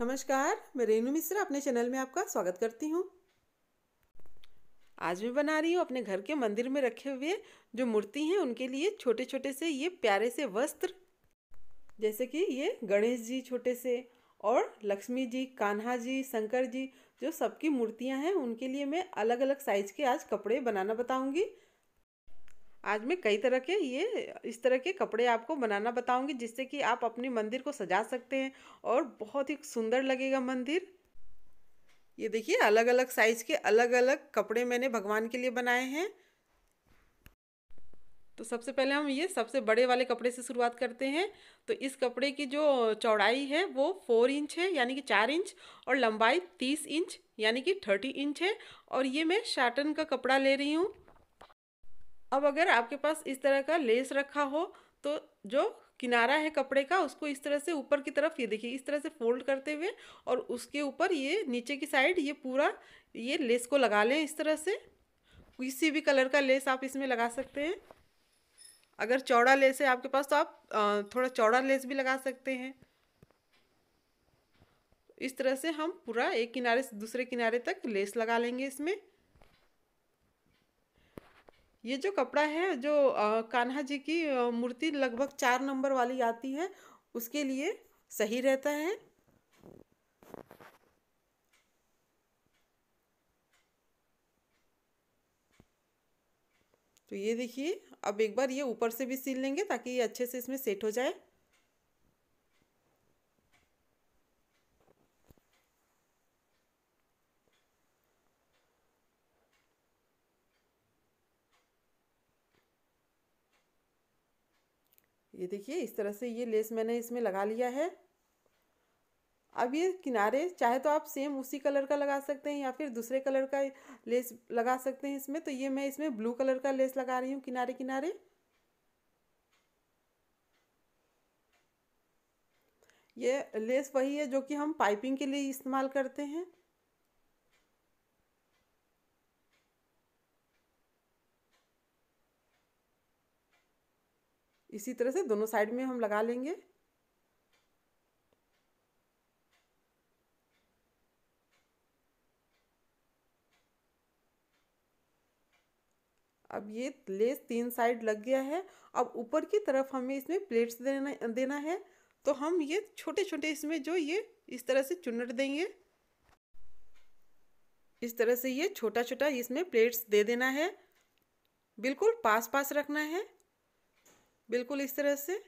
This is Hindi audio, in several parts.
नमस्कार मैं रेनू मिश्रा अपने चैनल में आपका स्वागत करती हूँ आज मैं बना रही हूँ अपने घर के मंदिर में रखे हुए जो मूर्ति हैं उनके लिए छोटे छोटे से ये प्यारे से वस्त्र जैसे कि ये गणेश जी छोटे से और लक्ष्मी जी कान्हा जी शंकर जी जो सबकी मूर्तियाँ हैं उनके लिए मैं अलग अलग साइज के आज कपड़े बनाना बताऊँगी आज मैं कई तरह के ये इस तरह के कपड़े आपको बनाना बताऊंगी जिससे कि आप अपने मंदिर को सजा सकते हैं और बहुत ही सुंदर लगेगा मंदिर ये देखिए अलग अलग साइज़ के अलग अलग कपड़े मैंने भगवान के लिए बनाए हैं तो सबसे पहले हम ये सबसे बड़े वाले कपड़े से शुरुआत करते हैं तो इस कपड़े की जो चौड़ाई है वो फोर इंच है यानी कि चार इंच और लंबाई तीस इंच यानी कि थर्टी इंच है और ये मैं शाटन का कपड़ा ले रही हूँ अब अगर आपके पास इस तरह का लेस रखा हो तो जो किनारा है कपड़े का उसको इस तरह से ऊपर की तरफ ये देखिए इस तरह से फोल्ड करते हुए और उसके ऊपर ये नीचे की साइड ये पूरा ये लेस को लगा लें इस तरह से किसी भी कलर का लेस आप इसमें लगा सकते हैं अगर चौड़ा लेस है आपके पास तो आप थोड़ा चौड़ा लेस भी लगा सकते हैं इस तरह से हम पूरा एक किनारे से दूसरे किनारे तक लेस लगा लेंगे इसमें ये जो कपड़ा है जो कान्हा जी की मूर्ति लगभग चार नंबर वाली आती है उसके लिए सही रहता है तो ये देखिए अब एक बार ये ऊपर से भी सिल लेंगे ताकि ये अच्छे से इसमें सेट हो जाए ये देखिए इस तरह से ये लेस मैंने इसमें लगा लिया है अब ये किनारे चाहे तो आप सेम उसी कलर का लगा सकते हैं या फिर दूसरे कलर का लेस लगा सकते हैं इसमें तो ये मैं इसमें ब्लू कलर का लेस लगा रही हूँ किनारे किनारे ये लेस वही है जो कि हम पाइपिंग के लिए इस्तेमाल करते हैं इसी तरह से दोनों साइड में हम लगा लेंगे अब ये लेस तीन साइड लग गया है अब ऊपर की तरफ हमें इसमें प्लेट्स देना देना है तो हम ये छोटे छोटे इसमें जो ये इस तरह से चुनट देंगे इस तरह से ये छोटा छोटा इसमें प्लेट्स दे देना है बिल्कुल पास पास रखना है बिल्कुल इस तरह से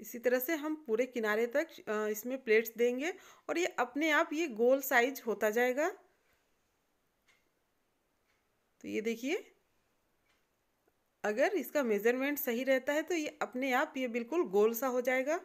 इसी तरह से हम पूरे किनारे तक इसमें प्लेट्स देंगे और ये अपने आप ये गोल साइज होता जाएगा तो ये देखिए अगर इसका मेज़रमेंट सही रहता है तो ये अपने आप ये बिल्कुल गोल सा हो जाएगा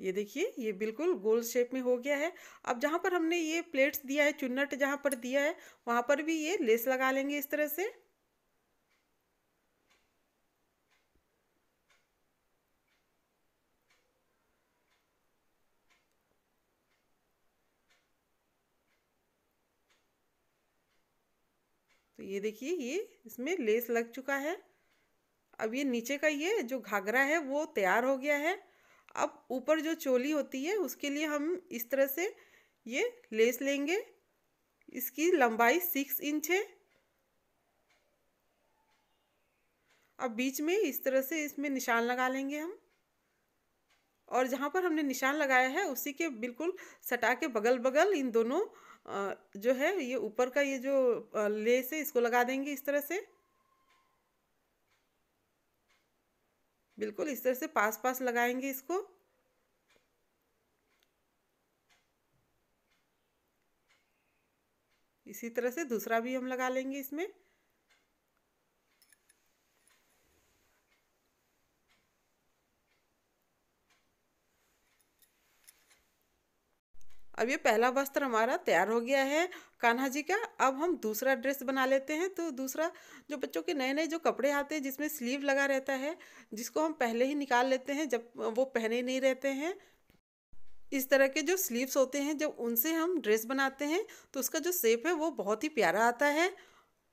ये देखिए ये बिल्कुल गोल शेप में हो गया है अब जहाँ पर हमने ये प्लेट्स दिया है चुन्नट जहाँ पर दिया है वहाँ पर भी ये लेस लगा लेंगे इस तरह से तो ये देखिए ये इसमें लेस लग चुका है अब ये नीचे का ये जो घाघरा है वो तैयार हो गया है अब ऊपर जो चोली होती है उसके लिए हम इस तरह से ये लेस लेंगे इसकी लंबाई सिक्स इंच है अब बीच में इस तरह से इसमें निशान लगा लेंगे हम और जहाँ पर हमने निशान लगाया है उसी के बिल्कुल सटा के बगल बगल इन दोनों जो है ये ऊपर का ये जो लेस है इसको लगा देंगे इस तरह से बिल्कुल इस तरह से पास पास लगाएंगे इसको इसी तरह से दूसरा भी हम लगा लेंगे इसमें अब ये पहला वस्त्र हमारा तैयार हो गया है कान्हा जी का अब हम दूसरा ड्रेस बना लेते हैं तो दूसरा जो बच्चों के नए नए जो कपड़े आते हैं जिसमें स्लीव लगा रहता है जिसको हम पहले ही निकाल लेते हैं जब वो पहने नहीं रहते हैं इस तरह के जो स्लीव्स होते हैं जब उनसे हम ड्रेस बनाते हैं तो उसका जो सेप है वो बहुत ही प्यारा आता है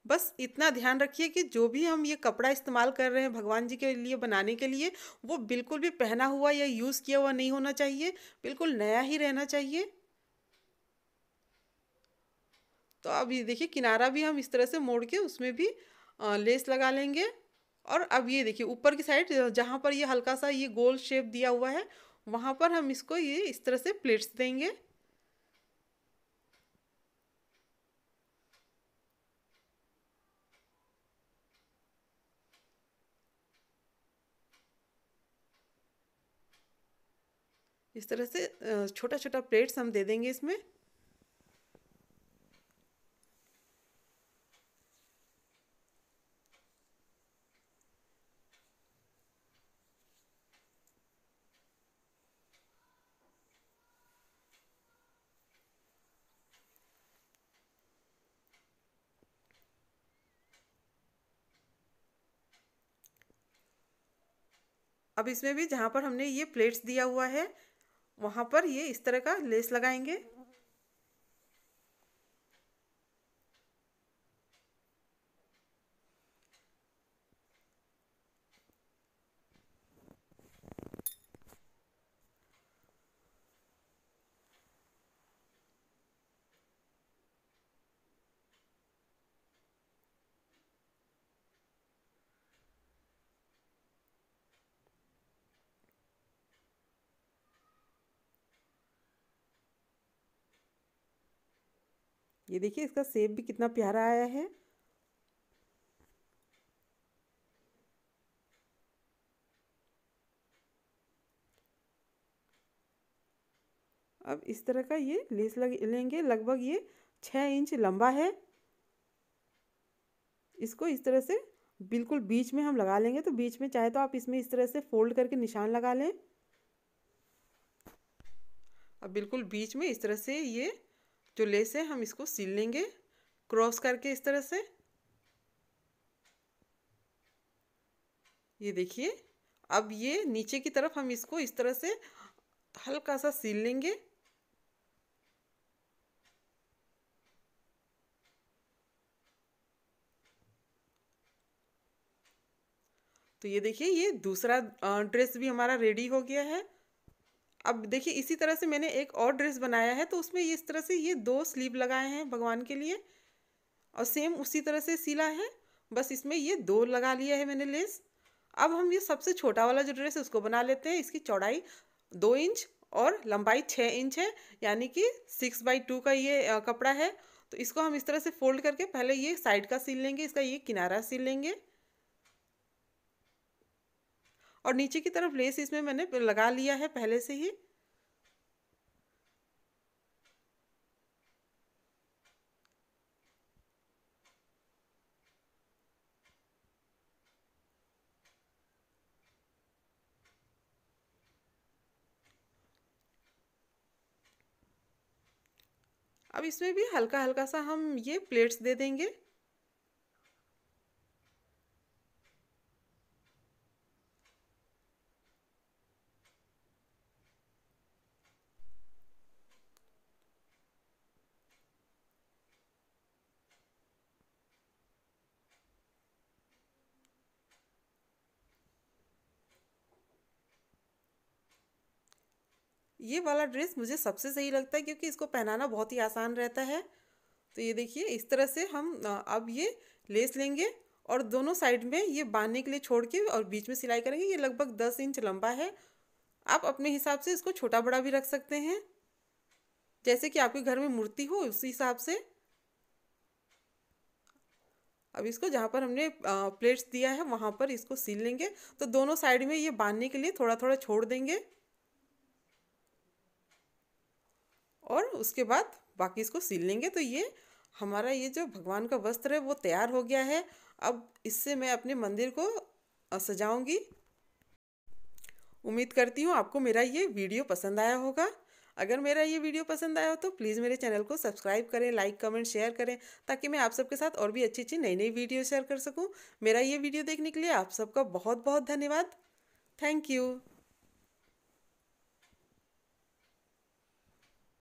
बस इतना ध्यान रखिए कि जो भी हम ये कपड़ा इस्तेमाल कर रहे हैं भगवान जी के लिए बनाने के लिए वो बिल्कुल भी पहना हुआ या यूज़ किया हुआ नहीं होना चाहिए बिल्कुल नया ही रहना चाहिए तो अब ये देखिए किनारा भी हम इस तरह से मोड़ के उसमें भी लेस लगा लेंगे और अब ये देखिए ऊपर की साइड जहाँ पर ये हल्का सा ये गोल शेप दिया हुआ है वहाँ पर हम इसको ये इस तरह से प्लेट्स देंगे इस तरह से छोटा छोटा प्लेट्स हम दे देंगे इसमें अब इसमें भी जहाँ पर हमने ये प्लेट्स दिया हुआ है वहाँ पर ये इस तरह का लेस लगाएंगे ये देखिए इसका सेप भी कितना प्यारा आया है अब इस तरह का ये लेस लग लेंगे लगभग ये छः इंच लंबा है इसको इस तरह से बिल्कुल बीच में हम लगा लेंगे तो बीच में चाहे तो आप इसमें इस तरह से फोल्ड करके निशान लगा लें अब बिल्कुल बीच में इस तरह से ये जो तो लेस है हम इसको सिल लेंगे क्रॉस करके इस तरह से ये देखिए अब ये नीचे की तरफ हम इसको इस तरह से हल्का सा सिल लेंगे तो ये देखिए ये दूसरा ड्रेस भी हमारा रेडी हो गया है अब देखिए इसी तरह से मैंने एक और ड्रेस बनाया है तो उसमें इस तरह से ये दो स्लीव लगाए हैं भगवान के लिए और सेम उसी तरह से सिला है बस इसमें ये दो लगा लिया है मैंने लेस अब हम ये सबसे छोटा वाला जो ड्रेस है उसको बना लेते हैं इसकी चौड़ाई दो इंच और लंबाई छः इंच है यानी कि सिक्स बाई टू का ये कपड़ा है तो इसको हम इस तरह से फोल्ड करके पहले ये साइड का सिल लेंगे इसका ये किनारा सिल लेंगे और नीचे की तरफ लेस इसमें मैंने लगा लिया है पहले से ही अब इसमें भी हल्का हल्का सा हम ये प्लेट्स दे देंगे ये वाला ड्रेस मुझे सबसे सही लगता है क्योंकि इसको पहनाना बहुत ही आसान रहता है तो ये देखिए इस तरह से हम अब ये लेस लेंगे और दोनों साइड में ये बांधने के लिए छोड़ के और बीच में सिलाई करेंगे ये लगभग दस इंच लंबा है आप अपने हिसाब से इसको छोटा बड़ा भी रख सकते हैं जैसे कि आपके घर में मूर्ति हो उसी हिसाब से अब इसको जहाँ पर हमने प्लेट्स दिया है वहाँ पर इसको सिल लेंगे तो दोनों साइड में ये बांधने के लिए थोड़ा थोड़ा छोड़ देंगे और उसके बाद बाकी इसको सिल लेंगे तो ये हमारा ये जो भगवान का वस्त्र है वो तैयार हो गया है अब इससे मैं अपने मंदिर को सजाऊंगी उम्मीद करती हूँ आपको मेरा ये वीडियो पसंद आया होगा अगर मेरा ये वीडियो पसंद आया हो तो प्लीज़ मेरे चैनल को सब्सक्राइब करें लाइक कमेंट शेयर करें ताकि मैं आप सबके साथ और भी अच्छी अच्छी नई नई वीडियो शेयर कर सकूँ मेरा ये वीडियो देखने के लिए आप सबका बहुत बहुत धन्यवाद थैंक यू